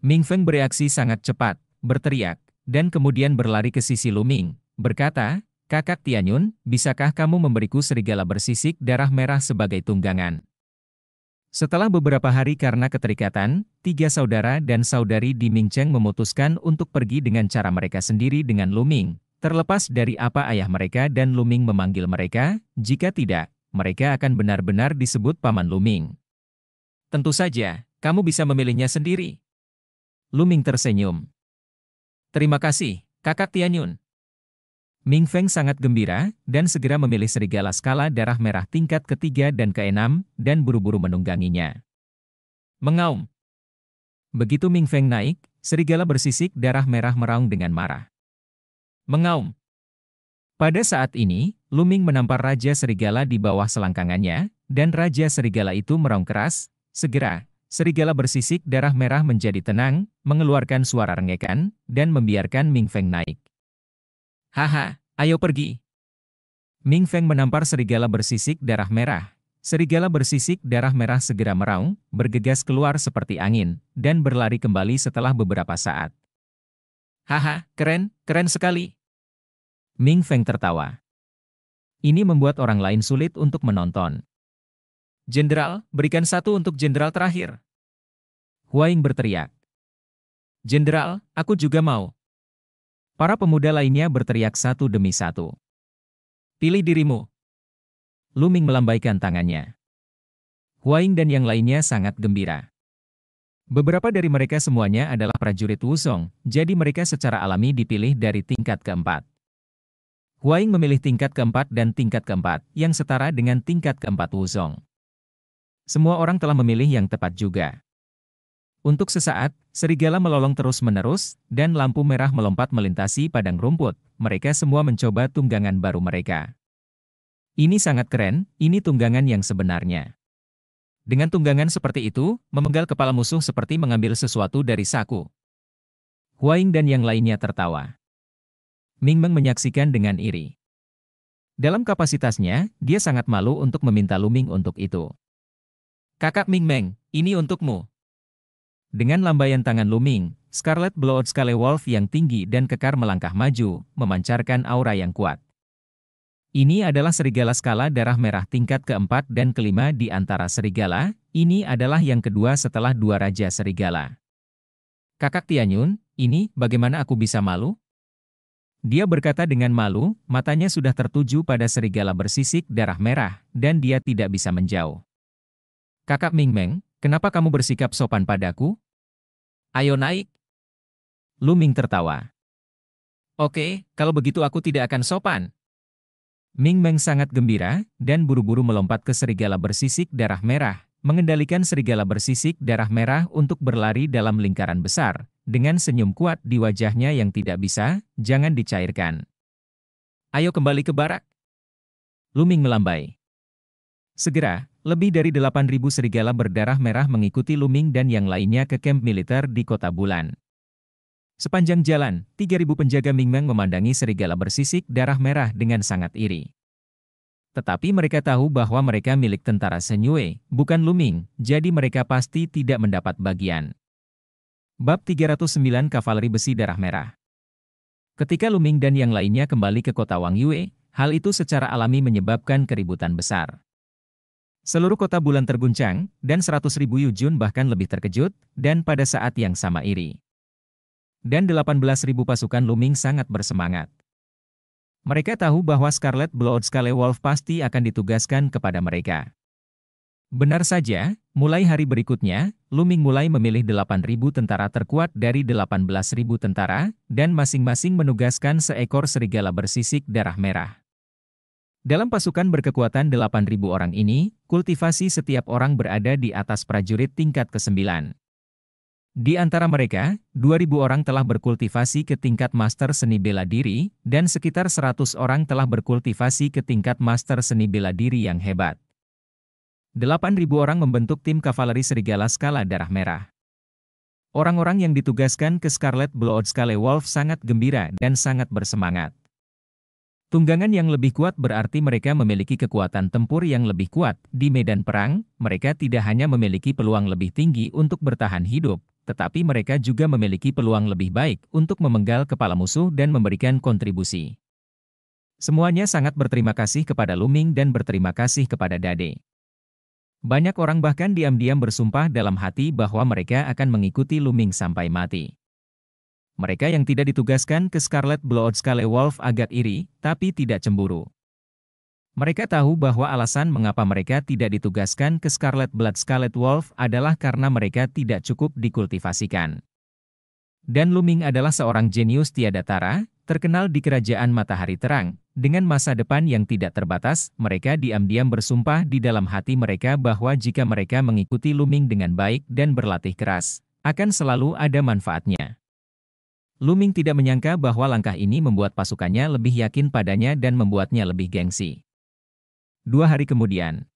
Ming Feng bereaksi sangat cepat, berteriak, dan kemudian berlari ke sisi Luming, berkata, Kakak Tianyun, bisakah kamu memberiku serigala bersisik darah merah sebagai tunggangan? Setelah beberapa hari karena keterikatan, tiga saudara dan saudari di Cheng memutuskan untuk pergi dengan cara mereka sendiri dengan Luming. Terlepas dari apa ayah mereka dan Luming memanggil mereka, jika tidak, mereka akan benar-benar disebut Paman Luming. Tentu saja, kamu bisa memilihnya sendiri. Luming tersenyum. Terima kasih, kakak Tianyun. Ming Feng sangat gembira dan segera memilih serigala skala darah merah tingkat ketiga dan keenam dan buru-buru menungganginya. Mengaum. Begitu Ming Feng naik, serigala bersisik darah merah meraung dengan marah. Mengaum. Pada saat ini, Luming menampar Raja Serigala di bawah selangkangannya, dan Raja Serigala itu meraung keras, segera, serigala bersisik darah merah menjadi tenang, mengeluarkan suara rengekan, dan membiarkan Ming Feng naik. Haha, ayo pergi. Ming Feng menampar serigala bersisik darah merah. Serigala bersisik darah merah segera meraung, bergegas keluar seperti angin, dan berlari kembali setelah beberapa saat. Haha, keren, keren sekali. Ming Feng tertawa. Ini membuat orang lain sulit untuk menonton. Jenderal, berikan satu untuk jenderal terakhir. Huaing berteriak. Jenderal, aku juga mau. Para pemuda lainnya berteriak satu demi satu. Pilih dirimu. Luming melambaikan tangannya. Huaing dan yang lainnya sangat gembira. Beberapa dari mereka semuanya adalah prajurit Wusong, jadi mereka secara alami dipilih dari tingkat keempat. Huaing memilih tingkat keempat dan tingkat keempat, yang setara dengan tingkat keempat Wusong. Semua orang telah memilih yang tepat juga. Untuk sesaat, Serigala melolong terus-menerus, dan lampu merah melompat melintasi padang rumput. Mereka semua mencoba tunggangan baru mereka. Ini sangat keren, ini tunggangan yang sebenarnya. Dengan tunggangan seperti itu, memenggal kepala musuh seperti mengambil sesuatu dari saku. Huaing dan yang lainnya tertawa. Ming Meng menyaksikan dengan iri. Dalam kapasitasnya, dia sangat malu untuk meminta Luming untuk itu. Kakak Ming Meng, ini untukmu, dengan lambaian tangan luming, Scarlet Blood wolf yang tinggi dan kekar melangkah maju, memancarkan aura yang kuat. Ini adalah serigala skala darah merah tingkat keempat dan kelima di antara serigala, ini adalah yang kedua setelah dua raja serigala. Kakak Tianyun, ini bagaimana aku bisa malu? Dia berkata dengan malu, matanya sudah tertuju pada serigala bersisik darah merah, dan dia tidak bisa menjauh. Kakak Ming Meng, kenapa kamu bersikap sopan padaku? Ayo naik. Luming tertawa. Oke, kalau begitu aku tidak akan sopan. Ming Meng sangat gembira dan buru-buru melompat ke serigala bersisik darah merah, mengendalikan serigala bersisik darah merah untuk berlari dalam lingkaran besar, dengan senyum kuat di wajahnya yang tidak bisa, jangan dicairkan. Ayo kembali ke barak. Luming melambai. Segera, lebih dari 8.000 serigala berdarah merah mengikuti Luming dan yang lainnya ke kamp militer di kota Bulan. Sepanjang jalan, 3.000 penjaga Mingmeng memandangi serigala bersisik darah merah dengan sangat iri. Tetapi mereka tahu bahwa mereka milik tentara Senyue, bukan Luming, jadi mereka pasti tidak mendapat bagian. Bab 309 Kavaleri Besi Darah Merah Ketika Luming dan yang lainnya kembali ke kota Wang Yue, hal itu secara alami menyebabkan keributan besar. Seluruh kota bulan terguncang, dan 100 ribu Yujun bahkan lebih terkejut, dan pada saat yang sama iri. Dan 18 ribu pasukan Luming sangat bersemangat. Mereka tahu bahwa Scarlet Blood Wolf pasti akan ditugaskan kepada mereka. Benar saja, mulai hari berikutnya, Luming mulai memilih 8.000 tentara terkuat dari 18.000 tentara, dan masing-masing menugaskan seekor serigala bersisik darah merah. Dalam pasukan berkekuatan 8.000 orang ini, kultivasi setiap orang berada di atas prajurit tingkat ke-9. Di antara mereka, 2.000 orang telah berkultivasi ke tingkat master seni bela diri, dan sekitar 100 orang telah berkultivasi ke tingkat master seni bela diri yang hebat. 8.000 orang membentuk tim kavaleri serigala skala darah merah. Orang-orang yang ditugaskan ke Scarlet Blood Skale Wolf sangat gembira dan sangat bersemangat. Tunggangan yang lebih kuat berarti mereka memiliki kekuatan tempur yang lebih kuat. Di medan perang, mereka tidak hanya memiliki peluang lebih tinggi untuk bertahan hidup, tetapi mereka juga memiliki peluang lebih baik untuk memenggal kepala musuh dan memberikan kontribusi. Semuanya sangat berterima kasih kepada Luming dan berterima kasih kepada Dade. Banyak orang bahkan diam-diam bersumpah dalam hati bahwa mereka akan mengikuti Luming sampai mati mereka yang tidak ditugaskan ke Scarlet Blood Wolf agak iri, tapi tidak cemburu. Mereka tahu bahwa alasan mengapa mereka tidak ditugaskan ke Scarlet Blood Scarlet Wolf adalah karena mereka tidak cukup dikultivasikan. Dan Luming adalah seorang jenius tiada tara, terkenal di Kerajaan Matahari Terang. Dengan masa depan yang tidak terbatas, mereka diam-diam bersumpah di dalam hati mereka bahwa jika mereka mengikuti Luming dengan baik dan berlatih keras, akan selalu ada manfaatnya. Luming tidak menyangka bahwa langkah ini membuat pasukannya lebih yakin padanya dan membuatnya lebih gengsi. Dua hari kemudian.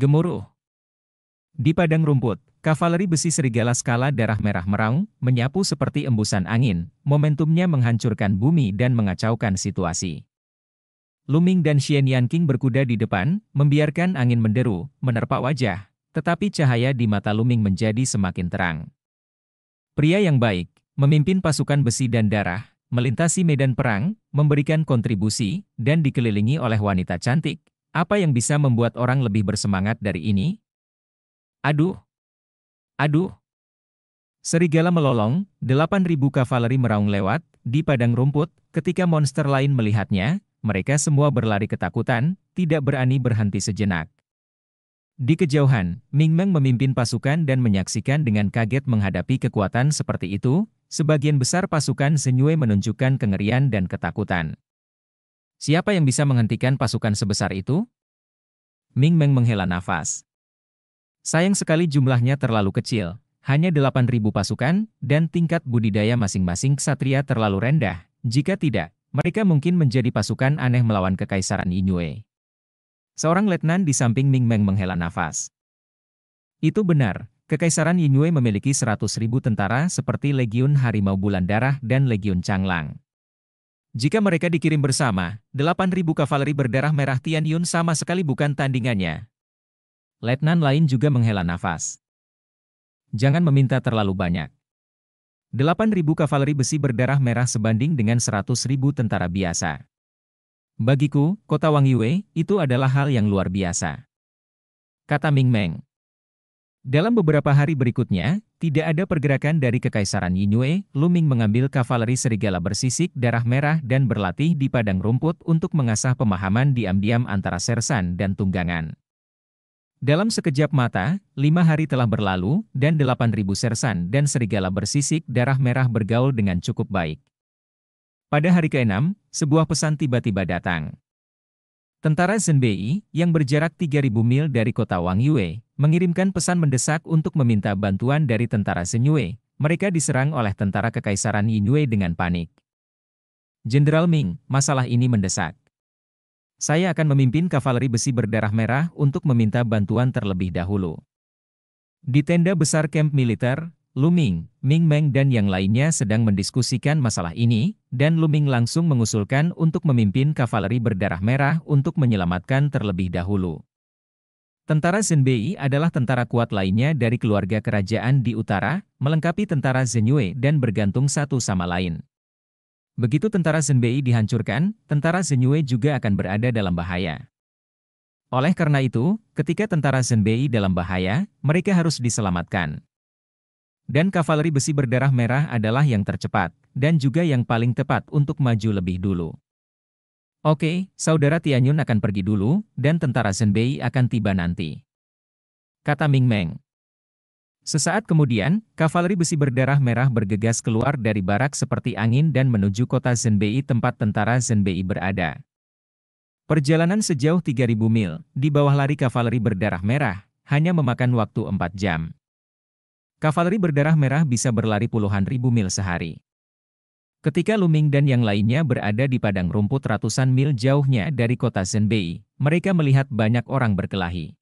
Gemuruh. Di padang rumput, kavaleri besi serigala skala darah merah meraung, menyapu seperti embusan angin, momentumnya menghancurkan bumi dan mengacaukan situasi. Luming dan Xian Yanqing berkuda di depan, membiarkan angin menderu, menerpa wajah, tetapi cahaya di mata Luming menjadi semakin terang. Pria yang baik, memimpin pasukan besi dan darah, melintasi medan perang, memberikan kontribusi, dan dikelilingi oleh wanita cantik. Apa yang bisa membuat orang lebih bersemangat dari ini? Aduh! Aduh! Serigala melolong, 8.000 kavaleri meraung lewat, di padang rumput, ketika monster lain melihatnya, mereka semua berlari ketakutan, tidak berani berhenti sejenak. Di kejauhan, Ming Meng memimpin pasukan dan menyaksikan dengan kaget menghadapi kekuatan seperti itu, Sebagian besar pasukan Senyue menunjukkan kengerian dan ketakutan. Siapa yang bisa menghentikan pasukan sebesar itu? Ming Meng menghela nafas. Sayang sekali jumlahnya terlalu kecil, hanya 8.000 pasukan, dan tingkat budidaya masing-masing ksatria terlalu rendah. Jika tidak, mereka mungkin menjadi pasukan aneh melawan kekaisaran Inyue. Seorang letnan di samping Ming Meng menghela nafas. Itu benar, Kekaisaran Yinwei memiliki 100.000 tentara seperti Legiun Harimau Bulan Darah dan Legiun Changlang. Jika mereka dikirim bersama, 8.000 kavaleri berdarah merah Tian Yun sama sekali bukan tandingannya. Letnan lain juga menghela nafas. Jangan meminta terlalu banyak. 8.000 kavaleri besi berdarah merah sebanding dengan 100.000 tentara biasa. Bagiku, kota Wang Yue, itu adalah hal yang luar biasa. Kata Ming Meng. Dalam beberapa hari berikutnya, tidak ada pergerakan dari Kekaisaran Yinue, Luming mengambil kavaleri serigala bersisik darah merah dan berlatih di padang rumput untuk mengasah pemahaman diam-diam antara sersan dan tunggangan. Dalam sekejap mata, lima hari telah berlalu, dan delapan ribu sersan dan serigala bersisik darah merah bergaul dengan cukup baik. Pada hari keenam, sebuah pesan tiba-tiba datang. Tentara Zenbei, yang berjarak 3.000 mil dari kota Wangyue, mengirimkan pesan mendesak untuk meminta bantuan dari tentara Senyue. Mereka diserang oleh tentara Kekaisaran Yinue dengan panik. Jenderal Ming, masalah ini mendesak. Saya akan memimpin kavaleri besi berdarah merah untuk meminta bantuan terlebih dahulu. Di tenda besar kamp militer, Lu Ming, Ming Meng dan yang lainnya sedang mendiskusikan masalah ini, dan Lu Ming langsung mengusulkan untuk memimpin kavaleri berdarah merah untuk menyelamatkan terlebih dahulu. Tentara Zenbei adalah tentara kuat lainnya dari keluarga kerajaan di utara, melengkapi tentara Zenyue dan bergantung satu sama lain. Begitu tentara Zenbei dihancurkan, tentara Zenyue juga akan berada dalam bahaya. Oleh karena itu, ketika tentara Zenbei dalam bahaya, mereka harus diselamatkan. Dan kavaleri besi berdarah merah adalah yang tercepat, dan juga yang paling tepat untuk maju lebih dulu. Oke, saudara Tianyun akan pergi dulu, dan tentara Zenbei akan tiba nanti. Kata Ming Meng. Sesaat kemudian, kavaleri besi berdarah merah bergegas keluar dari barak seperti angin dan menuju kota Zenbei tempat tentara Zenbei berada. Perjalanan sejauh 3000 mil, di bawah lari kavaleri berdarah merah, hanya memakan waktu 4 jam. Kavaleri berdarah merah bisa berlari puluhan ribu mil sehari. Ketika Luming dan yang lainnya berada di padang rumput ratusan mil jauhnya dari kota Zenbei, mereka melihat banyak orang berkelahi.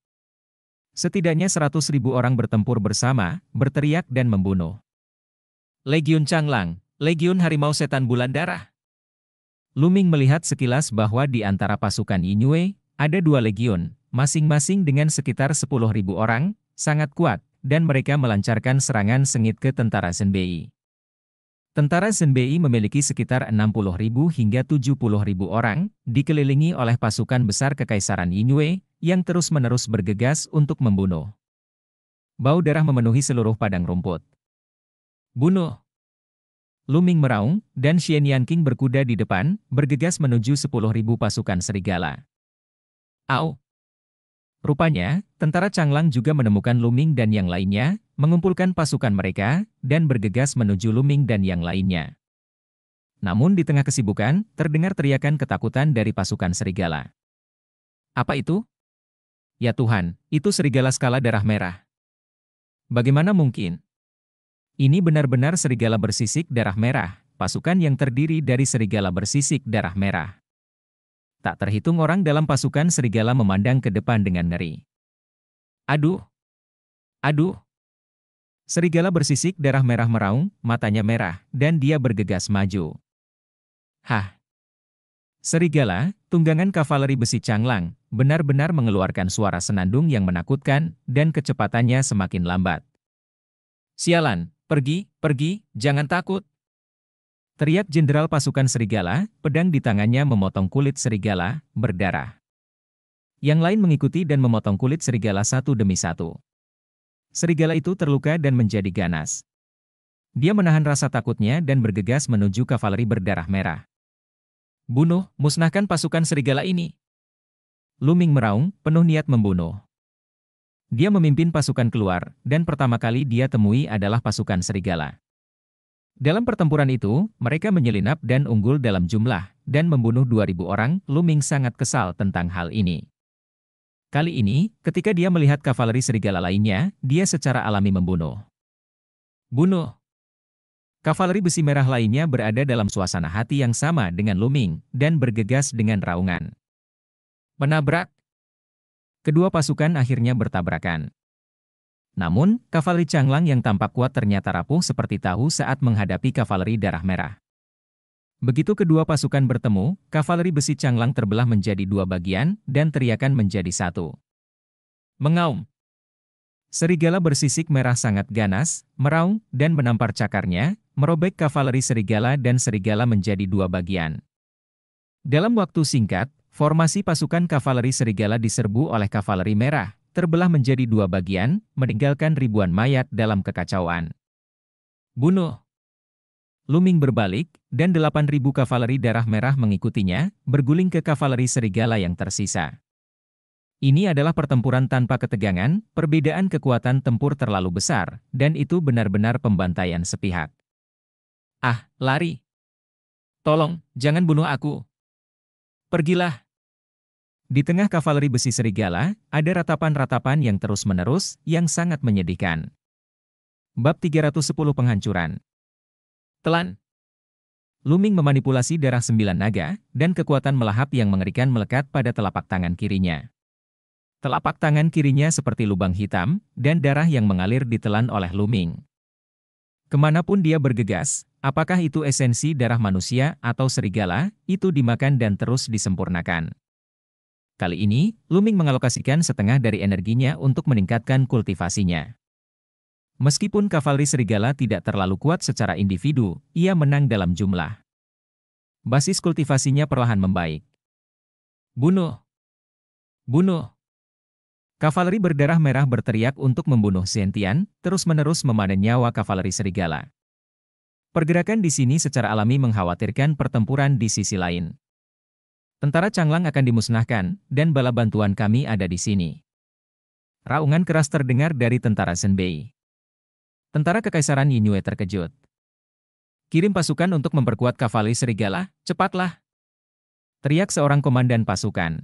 Setidaknya seratus ribu orang bertempur bersama, berteriak dan membunuh. Legiun Changlang, Legiun Harimau Setan Bulan Darah. Luming melihat sekilas bahwa di antara pasukan Inoue, ada dua legion, masing-masing dengan sekitar sepuluh ribu orang, sangat kuat, dan mereka melancarkan serangan sengit ke tentara Zenbei. Tentara Zenbei memiliki sekitar 60.000 hingga 70.000 orang, dikelilingi oleh pasukan besar Kekaisaran Yinwei, yang terus-menerus bergegas untuk membunuh. Bau darah memenuhi seluruh padang rumput. Bunuh! Luming meraung, dan Xian Yanqing berkuda di depan, bergegas menuju 10.000 pasukan serigala. Au! Rupanya, Tentara Changlang juga menemukan Luming dan yang lainnya, mengumpulkan pasukan mereka, dan bergegas menuju Luming dan yang lainnya. Namun di tengah kesibukan, terdengar teriakan ketakutan dari pasukan serigala. Apa itu? Ya Tuhan, itu serigala skala darah merah. Bagaimana mungkin? Ini benar-benar serigala bersisik darah merah, pasukan yang terdiri dari serigala bersisik darah merah. Tak terhitung orang dalam pasukan serigala memandang ke depan dengan ngeri. Aduh. Aduh. Serigala bersisik darah merah meraung, matanya merah, dan dia bergegas maju. Hah. Serigala, tunggangan kavaleri besi canglang, benar-benar mengeluarkan suara senandung yang menakutkan, dan kecepatannya semakin lambat. Sialan, pergi, pergi, jangan takut. Teriak jenderal pasukan serigala, pedang di tangannya memotong kulit serigala, berdarah. Yang lain mengikuti dan memotong kulit serigala satu demi satu. Serigala itu terluka dan menjadi ganas. Dia menahan rasa takutnya dan bergegas menuju kavaleri berdarah merah. Bunuh, musnahkan pasukan serigala ini. Luming meraung, penuh niat membunuh. Dia memimpin pasukan keluar, dan pertama kali dia temui adalah pasukan serigala. Dalam pertempuran itu, mereka menyelinap dan unggul dalam jumlah, dan membunuh 2.000 orang, Luming sangat kesal tentang hal ini. Kali ini, ketika dia melihat kavaleri serigala lainnya, dia secara alami membunuh. Bunuh! Kavaleri besi merah lainnya berada dalam suasana hati yang sama dengan Luming, dan bergegas dengan raungan. Menabrak! Kedua pasukan akhirnya bertabrakan. Namun, kavaleri Changlang yang tampak kuat ternyata rapuh seperti tahu saat menghadapi kavaleri darah merah. Begitu kedua pasukan bertemu, kavaleri besi Changlang terbelah menjadi dua bagian dan teriakan menjadi satu. Mengaum. Serigala bersisik merah sangat ganas, meraung, dan menampar cakarnya, merobek kavaleri serigala dan serigala menjadi dua bagian. Dalam waktu singkat, formasi pasukan kavaleri serigala diserbu oleh kavaleri merah, terbelah menjadi dua bagian, meninggalkan ribuan mayat dalam kekacauan. Bunuh! Luming berbalik, dan 8.000 kavaleri darah merah mengikutinya, berguling ke kavaleri serigala yang tersisa. Ini adalah pertempuran tanpa ketegangan, perbedaan kekuatan tempur terlalu besar, dan itu benar-benar pembantaian sepihak. Ah, lari. Tolong, jangan bunuh aku. Pergilah. Di tengah kavaleri besi serigala, ada ratapan-ratapan yang terus-menerus, yang sangat menyedihkan. Bab 310 Penghancuran Telan. Luming memanipulasi darah sembilan naga, dan kekuatan melahap yang mengerikan melekat pada telapak tangan kirinya. Telapak tangan kirinya seperti lubang hitam, dan darah yang mengalir ditelan oleh Luming. Kemanapun dia bergegas, apakah itu esensi darah manusia atau serigala, itu dimakan dan terus disempurnakan. Kali ini, Luming mengalokasikan setengah dari energinya untuk meningkatkan kultivasinya. Meskipun kavaleri serigala tidak terlalu kuat secara individu, ia menang dalam jumlah. Basis kultivasinya perlahan membaik. Bunuh! Bunuh! Kavaleri berdarah merah berteriak untuk membunuh Sentian, terus-menerus memanen nyawa kavaleri serigala. Pergerakan di sini secara alami mengkhawatirkan pertempuran di sisi lain. Tentara Changlang akan dimusnahkan, dan bala bantuan kami ada di sini. Raungan keras terdengar dari tentara Senbei. Tentara Kekaisaran Yinue terkejut. Kirim pasukan untuk memperkuat kavaleri serigala, cepatlah. Teriak seorang komandan pasukan.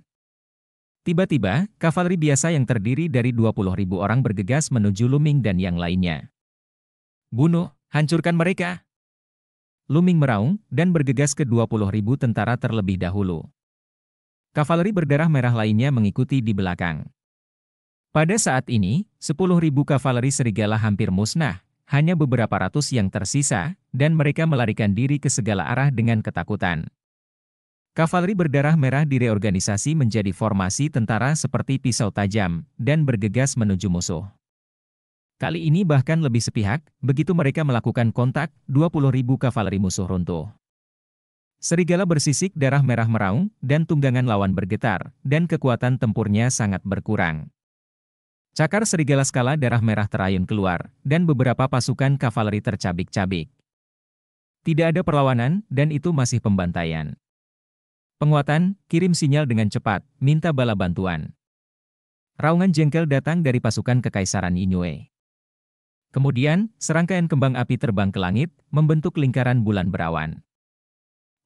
Tiba-tiba, kavaleri biasa yang terdiri dari 20 ribu orang bergegas menuju Luming dan yang lainnya. Bunuh, hancurkan mereka. Luming meraung dan bergegas ke 20 ribu tentara terlebih dahulu. Kavaleri berdarah merah lainnya mengikuti di belakang. Pada saat ini, 10.000 kavaleri serigala hampir musnah, hanya beberapa ratus yang tersisa, dan mereka melarikan diri ke segala arah dengan ketakutan. Kavaleri berdarah merah direorganisasi menjadi formasi tentara seperti pisau tajam, dan bergegas menuju musuh. Kali ini bahkan lebih sepihak, begitu mereka melakukan kontak, ribu kavaleri musuh runtuh. Serigala bersisik darah merah meraung, dan tunggangan lawan bergetar, dan kekuatan tempurnya sangat berkurang. Cakar serigala skala darah merah terayun keluar, dan beberapa pasukan kavaleri tercabik-cabik. Tidak ada perlawanan, dan itu masih pembantaian. Penguatan, kirim sinyal dengan cepat, minta bala bantuan. Raungan jengkel datang dari pasukan kekaisaran Inoue. Kemudian, serangkaian kembang api terbang ke langit, membentuk lingkaran bulan berawan.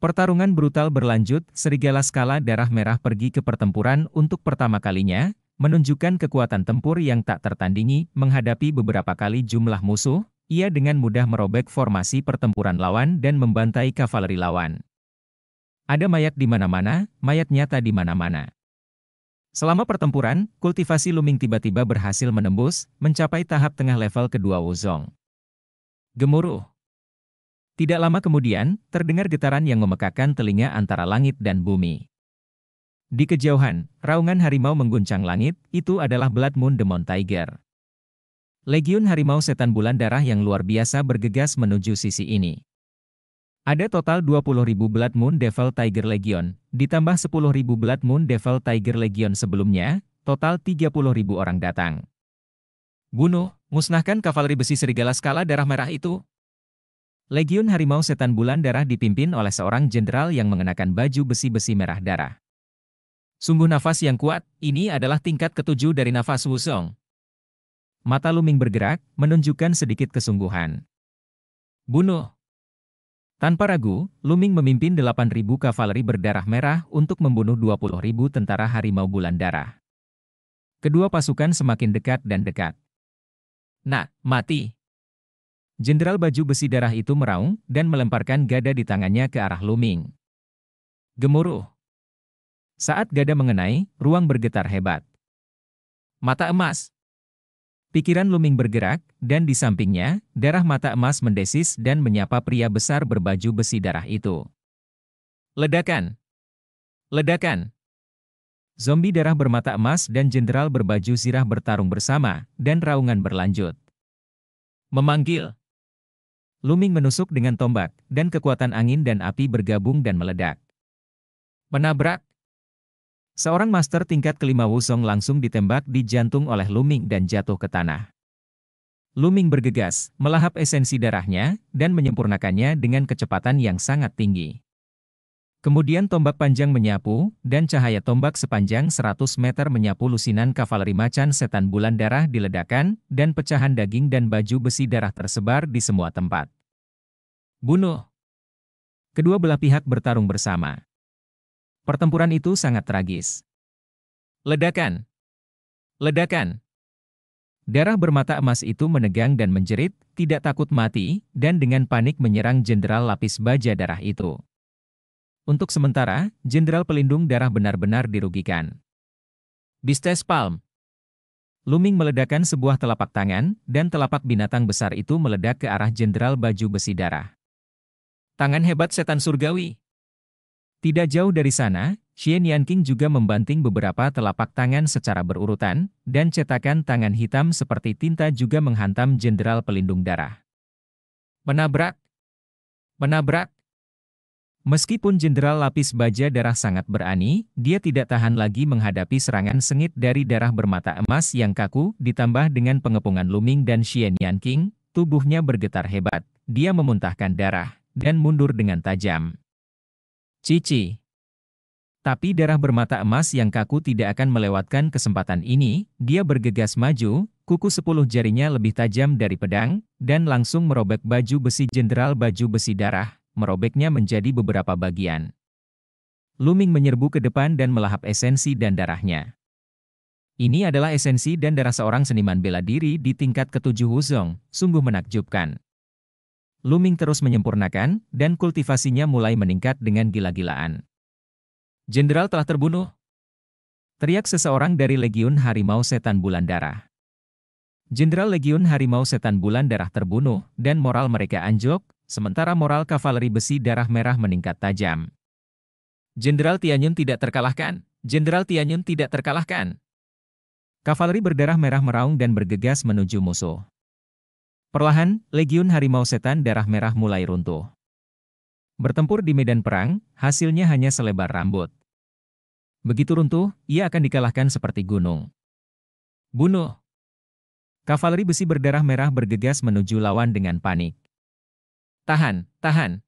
Pertarungan brutal berlanjut, serigala skala darah merah pergi ke pertempuran untuk pertama kalinya, menunjukkan kekuatan tempur yang tak tertandingi, menghadapi beberapa kali jumlah musuh, ia dengan mudah merobek formasi pertempuran lawan dan membantai kavaleri lawan. Ada mayat di mana-mana, mayat nyata di mana-mana. Selama pertempuran, kultivasi Luming tiba-tiba berhasil menembus, mencapai tahap tengah level kedua Wuzong. Gemuruh. Tidak lama kemudian, terdengar getaran yang memekakan telinga antara langit dan bumi. Di kejauhan, raungan harimau mengguncang langit, itu adalah Blood Moon Demon Tiger. Legiun harimau setan bulan darah yang luar biasa bergegas menuju sisi ini. Ada total 20.000 Blood Moon Devil Tiger Legion, ditambah 10.000 Blood Moon Devil Tiger Legion sebelumnya, total 30.000 orang datang. Bunuh, musnahkan kavaleri besi serigala skala darah merah itu. Legiun Harimau Setan Bulan Darah dipimpin oleh seorang jenderal yang mengenakan baju besi-besi merah darah. Sungguh nafas yang kuat, ini adalah tingkat ketujuh dari nafas wusong. Mata Luming bergerak, menunjukkan sedikit kesungguhan. Bunuh. Tanpa ragu, Luming memimpin 8.000 kavaleri berdarah merah untuk membunuh 20.000 tentara harimau bulan darah. Kedua pasukan semakin dekat dan dekat. Nah, mati. Jenderal baju besi darah itu meraung dan melemparkan gada di tangannya ke arah Luming. Gemuruh. Saat gada mengenai, ruang bergetar hebat. Mata emas. Pikiran Luming bergerak, dan di sampingnya, darah mata emas mendesis dan menyapa pria besar berbaju besi darah itu. Ledakan. Ledakan. Zombie darah bermata emas dan jenderal berbaju zirah bertarung bersama, dan raungan berlanjut. Memanggil. Luming menusuk dengan tombak, dan kekuatan angin dan api bergabung dan meledak. Menabrak. Seorang master tingkat kelima Wusong langsung ditembak di jantung oleh Luming dan jatuh ke tanah. Luming bergegas, melahap esensi darahnya, dan menyempurnakannya dengan kecepatan yang sangat tinggi. Kemudian tombak panjang menyapu, dan cahaya tombak sepanjang 100 meter menyapu lusinan kavaleri macan setan bulan darah diledakan, dan pecahan daging dan baju besi darah tersebar di semua tempat. Bunuh! Kedua belah pihak bertarung bersama. Pertempuran itu sangat tragis. Ledakan. Ledakan. Darah bermata emas itu menegang dan menjerit, tidak takut mati, dan dengan panik menyerang jenderal lapis baja darah itu. Untuk sementara, jenderal pelindung darah benar-benar dirugikan. Bistes Palm. Luming meledakan sebuah telapak tangan, dan telapak binatang besar itu meledak ke arah jenderal baju besi darah. Tangan hebat setan surgawi. Tidak jauh dari sana, Xian Yanqing juga membanting beberapa telapak tangan secara berurutan, dan cetakan tangan hitam seperti tinta juga menghantam jenderal pelindung darah. Menabrak! Menabrak! Meskipun jenderal lapis baja darah sangat berani, dia tidak tahan lagi menghadapi serangan sengit dari darah bermata emas yang kaku, ditambah dengan pengepungan Luming dan Xian Yanqing, tubuhnya bergetar hebat, dia memuntahkan darah, dan mundur dengan tajam. Cici. Tapi darah bermata emas yang kaku tidak akan melewatkan kesempatan ini, dia bergegas maju, kuku sepuluh jarinya lebih tajam dari pedang, dan langsung merobek baju besi jenderal baju besi darah, merobeknya menjadi beberapa bagian. Luming menyerbu ke depan dan melahap esensi dan darahnya. Ini adalah esensi dan darah seorang seniman bela diri di tingkat ketujuh huzong, sungguh menakjubkan. Luming terus menyempurnakan, dan kultivasinya mulai meningkat dengan gila-gilaan. Jenderal telah terbunuh. Teriak seseorang dari Legiun Harimau Setan Bulan Darah. Jenderal Legiun Harimau Setan Bulan Darah terbunuh, dan moral mereka anjlok, sementara moral kavaleri besi darah merah meningkat tajam. Jenderal Tianyun tidak terkalahkan. Jenderal Tianyun tidak terkalahkan. Kavaleri berdarah merah meraung dan bergegas menuju musuh. Perlahan, legiun harimau setan darah merah mulai runtuh. Bertempur di medan perang, hasilnya hanya selebar rambut. Begitu runtuh, ia akan dikalahkan seperti gunung. Bunuh! Kavaleri besi berdarah merah bergegas menuju lawan dengan panik. Tahan, tahan!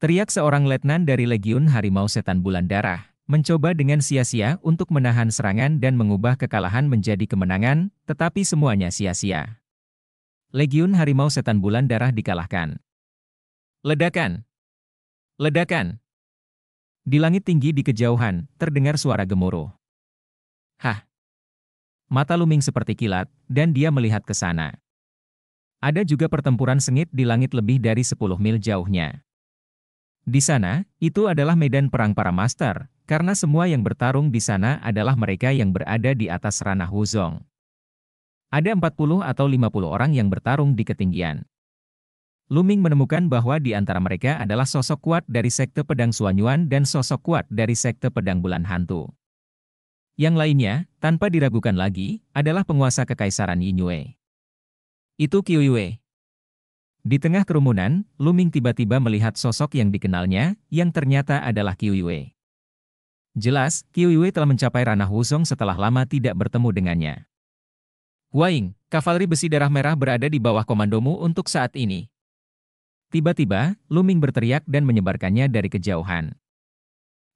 Teriak seorang letnan dari Legiun Harimau Setan Bulan Darah, mencoba dengan sia-sia untuk menahan serangan dan mengubah kekalahan menjadi kemenangan, tetapi semuanya sia-sia. Legiun Harimau Setan Bulan Darah dikalahkan. Ledakan. Ledakan. Di langit tinggi di kejauhan, terdengar suara gemuruh. Hah. Mata Luming seperti kilat, dan dia melihat ke sana. Ada juga pertempuran sengit di langit lebih dari 10 mil jauhnya. Di sana, itu adalah medan perang para master, karena semua yang bertarung di sana adalah mereka yang berada di atas ranah Wuzong. Ada 40 atau 50 orang yang bertarung di ketinggian. Luming menemukan bahwa di antara mereka adalah sosok kuat dari sekte pedang Suanyuan dan sosok kuat dari sekte pedang bulan hantu. Yang lainnya, tanpa diragukan lagi, adalah penguasa kekaisaran Yinyue. Itu Kiyue. Di tengah kerumunan, Luming tiba-tiba melihat sosok yang dikenalnya, yang ternyata adalah Kiyue. Jelas, Kiyue telah mencapai ranah Wusong setelah lama tidak bertemu dengannya. Waing, kavaleri besi darah merah berada di bawah komandomu untuk saat ini. Tiba-tiba, Luming berteriak dan menyebarkannya dari kejauhan.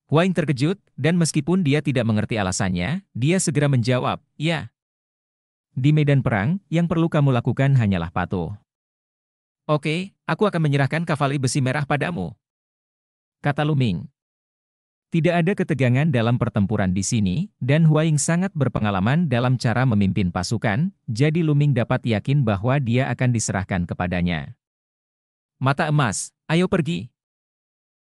Waing terkejut, dan meskipun dia tidak mengerti alasannya, dia segera menjawab, ya. Di medan perang, yang perlu kamu lakukan hanyalah patuh. Oke, aku akan menyerahkan kavaleri besi merah padamu. Kata Luming. Tidak ada ketegangan dalam pertempuran di sini, dan Huaying sangat berpengalaman dalam cara memimpin pasukan, jadi Luming dapat yakin bahwa dia akan diserahkan kepadanya. Mata emas, ayo pergi!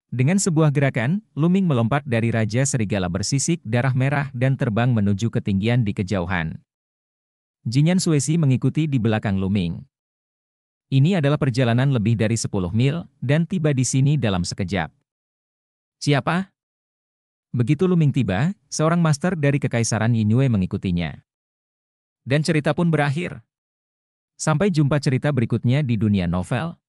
Dengan sebuah gerakan, Luming melompat dari Raja Serigala bersisik darah merah dan terbang menuju ketinggian di kejauhan. Jinyan Suesi mengikuti di belakang Luming. Ini adalah perjalanan lebih dari 10 mil, dan tiba di sini dalam sekejap. Siapa? Begitu Luming tiba, seorang master dari Kekaisaran Inue mengikutinya. Dan cerita pun berakhir. Sampai jumpa cerita berikutnya di dunia novel.